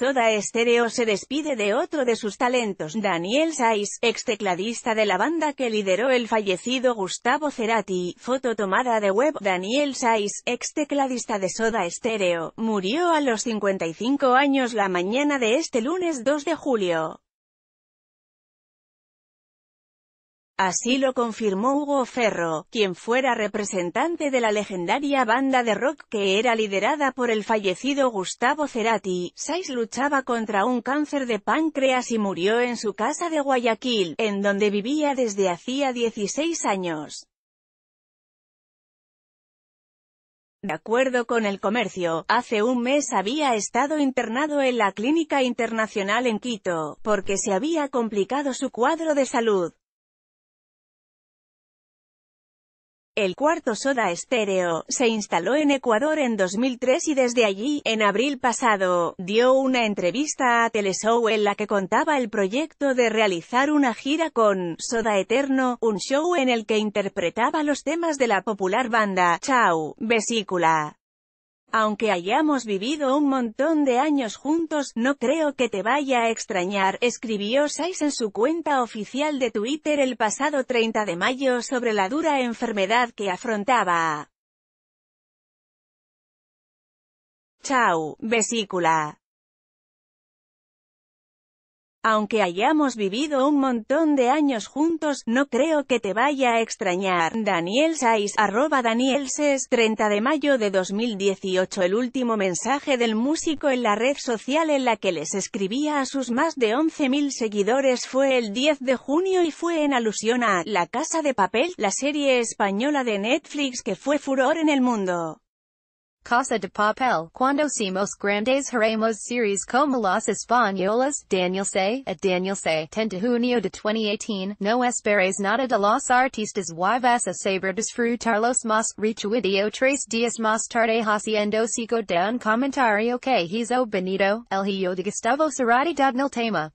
Soda Stereo se despide de otro de sus talentos, Daniel Saiz, ex tecladista de la banda que lideró el fallecido Gustavo Cerati. Foto tomada de web, Daniel Saiz, ex tecladista de Soda Stereo, murió a los 55 años la mañana de este lunes 2 de julio. Así lo confirmó Hugo Ferro, quien fuera representante de la legendaria banda de rock que era liderada por el fallecido Gustavo Cerati. Sais luchaba contra un cáncer de páncreas y murió en su casa de Guayaquil, en donde vivía desde hacía 16 años. De acuerdo con el comercio, hace un mes había estado internado en la Clínica Internacional en Quito, porque se había complicado su cuadro de salud. El cuarto Soda Estéreo, se instaló en Ecuador en 2003 y desde allí, en abril pasado, dio una entrevista a Teleshow en la que contaba el proyecto de realizar una gira con Soda Eterno, un show en el que interpretaba los temas de la popular banda Chau, Vesícula. Aunque hayamos vivido un montón de años juntos, no creo que te vaya a extrañar, escribió Sais en su cuenta oficial de Twitter el pasado 30 de mayo sobre la dura enfermedad que afrontaba. Chau, vesícula. Aunque hayamos vivido un montón de años juntos, no creo que te vaya a extrañar. Daniel arroba Daniel 30 de mayo de 2018 El último mensaje del músico en la red social en la que les escribía a sus más de 11.000 seguidores fue el 10 de junio y fue en alusión a La Casa de Papel, la serie española de Netflix que fue furor en el mundo. Casa de Papel, Cuando Simos Grandes Haremos Series Como Las Españolas, Daniel Say, a Daniel Say, 10 de junio de 2018, No Esperes Nada de los Artistas y vas a saber disfrutar los más, Richuidio Tres Dias Más Tarde Haciendo Cico de un Comentario que hizo Benito, El Hijo de Gustavo Cerati Dadnil Tema.